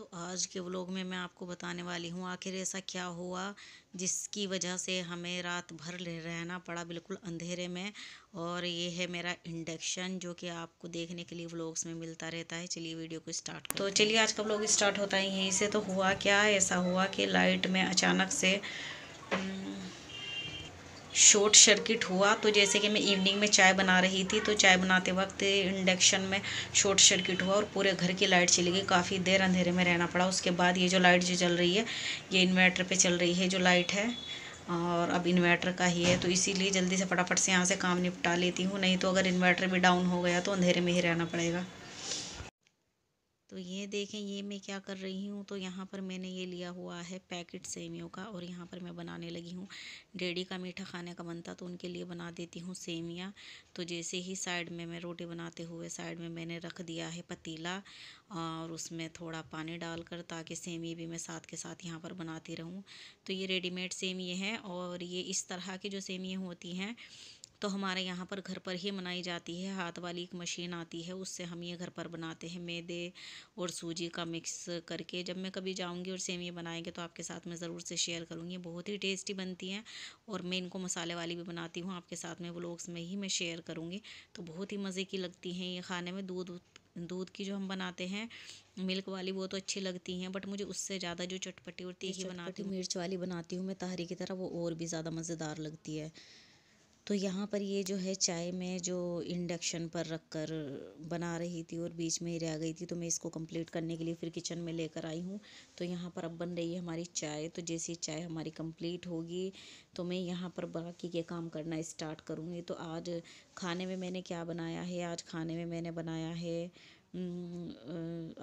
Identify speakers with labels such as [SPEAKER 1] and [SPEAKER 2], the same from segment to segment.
[SPEAKER 1] तो आज के व्लॉग में मैं आपको बताने वाली हूँ आखिर ऐसा क्या हुआ जिसकी वजह से हमें रात भर रहना पड़ा बिल्कुल अंधेरे में और ये है मेरा इंडक्शन जो कि आपको देखने के लिए व्लॉग्स में मिलता रहता है चलिए वीडियो को स्टार्ट तो चलिए आज का व्लॉग स्टार्ट होता है यहीं से तो हुआ क्या ऐसा हुआ कि लाइट में अचानक से हम्म, शॉर्ट सर्किट हुआ तो जैसे कि मैं इवनिंग में चाय बना रही थी तो चाय बनाते वक्त इंडक्शन में शॉर्ट सर्किट हुआ और पूरे घर की लाइट चली गई काफ़ी देर अंधेरे में रहना पड़ा उसके बाद ये जो लाइट जो चल रही है ये इन्वर्टर पे चल रही है जो लाइट है और अब इन्वर्टर का ही है तो इसीलिए जल्दी से फटाफट से यहाँ से काम निपटा लेती हूँ नहीं तो अगर इन्वर्टर भी डाउन हो गया तो अंधेरे में ही रहना पड़ेगा तो ये देखें ये मैं क्या कर रही हूँ तो यहाँ पर मैंने ये लिया हुआ है पैकेट सेवियों का और यहाँ पर मैं बनाने लगी हूँ डेडी का मीठा खाने का बनता तो उनके लिए बना देती हूँ सेवियाँ तो जैसे ही साइड में मैं रोटी बनाते हुए साइड में मैंने रख दिया है पतीला और उसमें थोड़ा पानी डालकर ताकि सेवी भी मैं साथ के साथ यहाँ पर बनाती रहूँ तो ये रेडीमेड सेवियाँ हैं और ये इस तरह की जो सेवियाँ होती हैं तो हमारे यहाँ पर घर पर ही मनाई जाती है हाथ वाली एक मशीन आती है उससे हम ये घर पर बनाते हैं मैदे और सूजी का मिक्स करके जब मैं कभी जाऊँगी और सेवियाँ बनाएंगे तो आपके साथ मैं ज़रूर से शेयर करूँगी बहुत ही टेस्टी बनती हैं और मैं इनको मसाले वाली भी बनाती हूँ आपके साथ में ब्लॉग्स में ही मैं शेयर करूँगी तो बहुत ही मज़े की लगती हैं ये खाने में दूध दूध की जो हम बनाते हैं मिल्क वाली वो तो अच्छी लगती हैं बट मुझे उससे ज़्यादा जो चटपटी और तीखी बनाती हूँ मिर्च वाली बनाती हूँ मैं तहरी की तरह वो और भी ज़्यादा मज़ेदार लगती है तो यहाँ पर ये जो है चाय मैं जो इंडक्शन पर रख कर बना रही थी और बीच में ही रह गई थी तो मैं इसको कंप्लीट करने के लिए फिर किचन में लेकर आई हूँ तो यहाँ पर अब बन रही है हमारी चाय तो जैसे चाय हमारी कंप्लीट होगी तो मैं यहाँ पर बाकी के काम करना स्टार्ट करूँगी तो आज खाने में मैंने क्या बनाया है आज खाने में मैंने बनाया है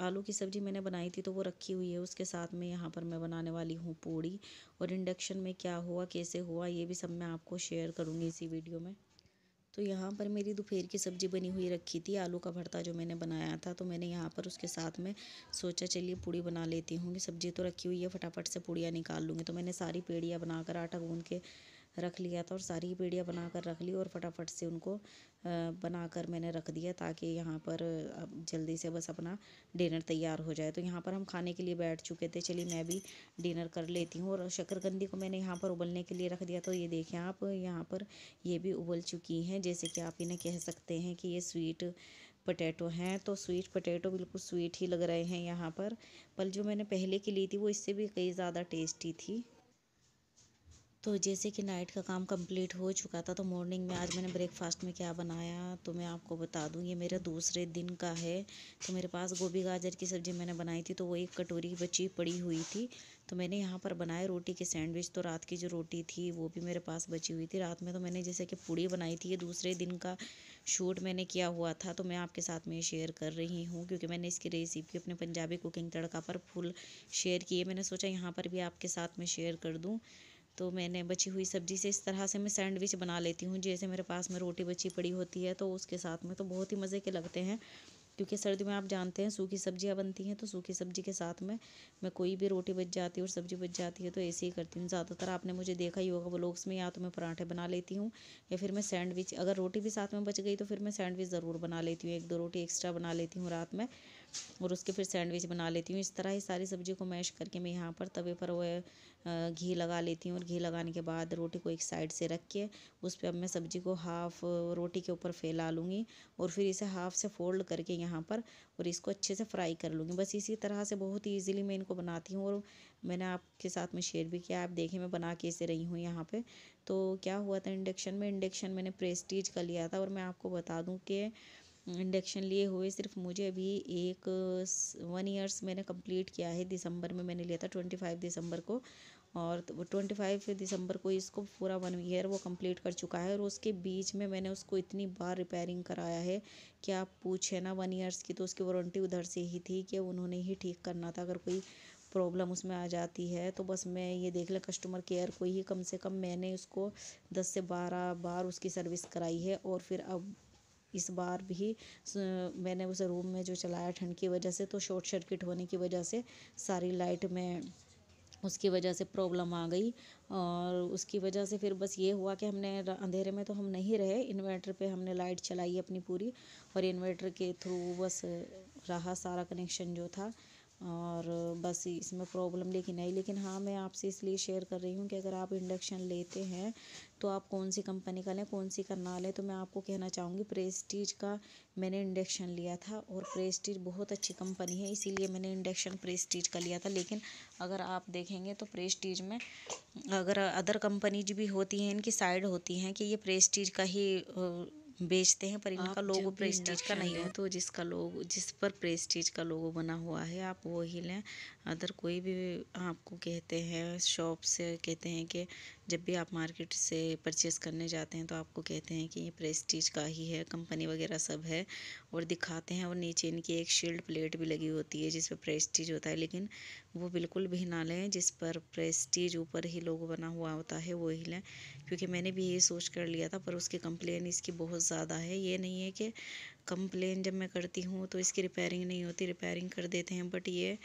[SPEAKER 1] आलू की सब्ज़ी मैंने बनाई थी तो वो रखी हुई है उसके साथ में यहाँ पर मैं बनाने वाली हूँ पूड़ी और इंडक्शन में क्या हुआ कैसे हुआ ये भी सब मैं आपको शेयर करूँगी इसी वीडियो में तो यहाँ पर मेरी दोपहर की सब्ज़ी बनी हुई रखी थी आलू का भरता जो मैंने बनाया था तो मैंने यहाँ पर उसके साथ में सोचा चलिए पूड़ी बना लेती हूँ कि सब्ज़ी तो रखी हुई है फटाफट से पूड़ियाँ निकाल लूँगी तो मैंने सारी पेड़ियाँ बनाकर आटा गूँध के रख लिया था और सारी पीढ़ियाँ बना कर रख ली और फटाफट से उनको बना कर मैंने रख दिया ताकि यहाँ पर अब जल्दी से बस अपना डिनर तैयार हो जाए तो यहाँ पर हम खाने के लिए बैठ चुके थे चलिए मैं भी डिनर कर लेती हूँ और शक्करकंदी को मैंने यहाँ पर उबलने के लिए रख दिया तो ये देखें आप यहाँ पर ये भी उबल चुकी हैं जैसे कि आप इन्हें कह सकते हैं कि ये स्वीट पटेटो हैं तो स्वीट पटेटो बिल्कुल स्वीट ही लग रहे हैं यहाँ पर पल जो मैंने पहले की ली थी वो इससे भी कई ज़्यादा टेस्टी थी तो जैसे कि नाइट का काम कंप्लीट हो चुका था तो मॉर्निंग में आज मैंने ब्रेकफास्ट में क्या बनाया तो मैं आपको बता दूँ ये मेरा दूसरे दिन का है तो मेरे पास गोभी गाजर की सब्ज़ी मैंने बनाई थी तो वो एक कटोरी बची पड़ी हुई थी तो मैंने यहाँ पर बनाए रोटी के सैंडविच तो रात की जो रोटी थी वो भी मेरे पास बची हुई थी रात में तो मैंने जैसे कि पूड़ी बनाई थी ये दूसरे दिन का शूट मैंने किया हुआ था तो मैं आपके साथ में शेयर कर रही हूँ क्योंकि मैंने इसकी रेसिपी अपने पंजाबी कुकिंग तड़का पर फुल शेयर की है मैंने सोचा यहाँ पर भी आपके साथ में शेयर कर दूँ तो मैंने बची हुई सब्जी से इस तरह से मैं सैंडविच बना लेती हूँ जैसे मेरे पास में रोटी बची पड़ी होती है तो उसके साथ में तो बहुत ही मज़े के लगते हैं क्योंकि सर्दी में आप जानते हैं सूखी सब्जियाँ बनती हैं तो सूखी सब्जी के साथ में मैं कोई भी रोटी बच जाती है और सब्जी बच जाती है तो ऐसे ही करती हूँ ज़्यादातर आपने मुझे देखा ही होगा ब्लॉग्स में या तो मैं पराठे बना लेती हूँ या फिर मैं सैंडविच अगर रोटी भी साथ में बच गई तो फिर मैं सैंडविच ज़रूर बना लेती हूँ एक दो रोटी एक्स्ट्रा बना लेती हूँ रात में और उसके फिर सैंडविच बना लेती हूँ इस तरह ही सारी सब्जी को मैश करके मैं यहाँ पर तवे पर वह घी लगा लेती हूँ और घी लगाने के बाद रोटी को एक साइड से रख के उस पर अब मैं सब्जी को हाफ़ रोटी के ऊपर फैला लूँगी और फिर इसे हाफ़ से फोल्ड करके यहाँ पर और इसको अच्छे से फ्राई कर लूँगी बस इसी तरह से बहुत ही ईजिली मैं इनको बनाती हूँ और मैंने आपके साथ में शेयर भी किया आप देखें मैं बना के इसे रही हूँ यहाँ पर तो क्या हुआ था इंडक्शन में इंडक्शन मैंने प्रेस्टीज कर लिया था और मैं आपको बता दूँ कि इंडक्शन लिए हुए सिर्फ मुझे अभी एक वन uh, ईयर्स मैंने कंप्लीट किया है दिसंबर में मैंने लिया था ट्वेंटी फाइव दिसंबर को और ट्वेंटी तो फाइव दिसंबर को इसको पूरा वन ईयर वो कंप्लीट कर चुका है और उसके बीच में मैंने उसको इतनी बार रिपेयरिंग कराया है कि आप पूछे ना वन ईयर्स की तो उसकी वारंटी उधर से ही थी कि उन्होंने ही ठीक करना था अगर कोई प्रॉब्लम उसमें आ जाती है तो बस मैं ये देख लें कस्टमर केयर को ही कम से कम मैंने उसको दस से बारह बार उसकी सर्विस कराई है और फिर अब इस बार भी मैंने उस रूम में जो चलाया ठंड की वजह से तो शॉर्ट सर्किट होने की वजह से सारी लाइट में उसकी वजह से प्रॉब्लम आ गई और उसकी वजह से फिर बस ये हुआ कि हमने अंधेरे में तो हम नहीं रहे इन्वर्टर पे हमने लाइट चलाई अपनी पूरी और इन्वर्टर के थ्रू बस रहा सारा कनेक्शन जो था और बस इसमें प्रॉब्लम लेकिन आई लेकिन हाँ मैं आपसे इसलिए शेयर कर रही हूँ कि अगर आप इंडक्शन लेते हैं तो आप कौन सी कंपनी का लें कौन सी का ना लें तो मैं आपको कहना चाहूँगी प्रेस्टीज का मैंने इंडक्शन लिया था और प्रेस्टीज बहुत अच्छी कंपनी है इसीलिए मैंने इंडक्शन प्रेस्टीज का लिया था लेकिन अगर आप देखेंगे तो प्रेस्टीज में अगर अदर कंपनीज भी होती हैं इनकी साइड होती हैं कि ये प्रेस्टीज का ही बेचते हैं पर इनका लोगो प्रेस्टीज का नहीं है तो जिसका लोग जिस पर प्रेस्टीज का लोगो बना हुआ है आप वो ही लें अदर कोई भी आपको कहते हैं शॉप से कहते हैं कि जब भी आप मार्केट से परचेज़ करने जाते हैं तो आपको कहते हैं कि ये प्रेस्टीज का ही है कंपनी वगैरह सब है और दिखाते हैं और नीचे इनकी एक शील्ड प्लेट भी लगी होती है जिस पर प्रेस्टीज होता है लेकिन वो बिल्कुल भी ना लें जिस पर प्रेस्टीज ऊपर ही लोगो बना हुआ होता है वो ही लें क्योंकि मैंने भी यही सोच कर लिया था पर उसकी कंप्लेन इसकी बहुत ज़्यादा है ये नहीं है कि कंप्लेन जब मैं करती हूँ तो इसकी रिपेयरिंग नहीं होती रिपेयरिंग कर देते हैं बट ये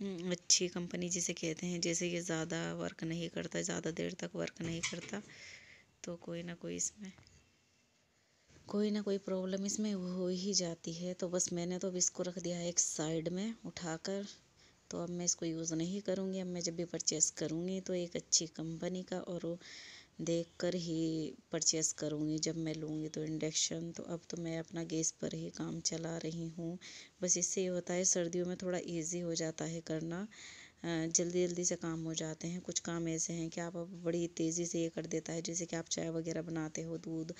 [SPEAKER 1] हम्म, अच्छी कंपनी जिसे कहते हैं जैसे ये ज़्यादा वर्क नहीं करता ज़्यादा देर तक वर्क नहीं करता तो कोई ना कोई इसमें कोई ना कोई प्रॉब्लम इसमें हो ही जाती है तो बस मैंने तो अब इसको रख दिया है एक साइड में उठाकर तो अब मैं इसको यूज़ नहीं करूँगी अब मैं जब भी परचेस करूँगी तो एक अच्छी कंपनी का और देख कर ही परचेस करूँगी जब मैं लूँगी तो इंडक्शन तो अब तो मैं अपना गैस पर ही काम चला रही हूँ बस इससे ये होता है सर्दियों में थोड़ा ईजी हो जाता है करना जल्दी जल्दी से काम हो जाते हैं कुछ काम ऐसे हैं कि आप बड़ी तेज़ी से ये कर देता है जैसे कि आप चाय वगैरह बनाते हो दूध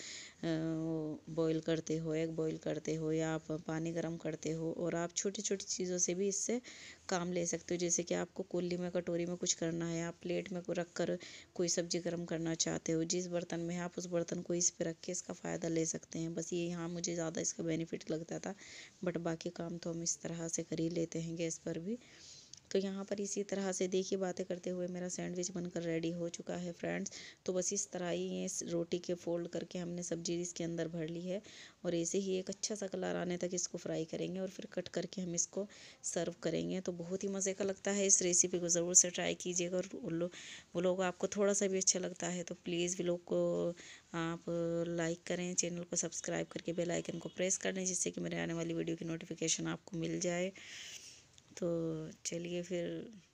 [SPEAKER 1] बॉईल करते हो एग बॉईल करते हो या आप पानी गर्म करते हो और आप छोटी छोटी चीज़ों से भी इससे काम ले सकते हो जैसे कि आपको कुल्ली में कटोरी में कुछ करना है आप प्लेट में को रख कर कोई सब्ज़ी गर्म करना चाहते हो जिस बर्तन में आप उस बर्तन को इस पर रख के इसका फ़ायदा ले सकते हैं बस ये यहाँ मुझे ज़्यादा इसका बेनिफिट लगता था बट बाकी काम तो हम इस तरह से कर ही लेते हैं गैस पर भी तो यहाँ पर इसी तरह से देखिए बातें करते हुए मेरा सैंडविच बनकर रेडी हो चुका है फ्रेंड्स तो बस इस तरह ही ये रोटी के फोल्ड करके हमने सब्जी इसके अंदर भर ली है और ऐसे ही एक अच्छा सा कलर आने तक इसको फ्राई करेंगे और फिर कट करके हम इसको सर्व करेंगे तो बहुत ही मज़े का लगता है इस रेसिपी को ज़रूर से ट्राई कीजिएगा और वो लोग आपको थोड़ा सा भी अच्छा लगता है तो प्लीज़ व्लॉग को आप लाइक करें चैनल को सब्सक्राइब करके बेल आइकन को प्रेस कर लें जिससे कि मेरे आने वाली वीडियो की नोटिफिकेशन आपको मिल जाए तो चलिए फिर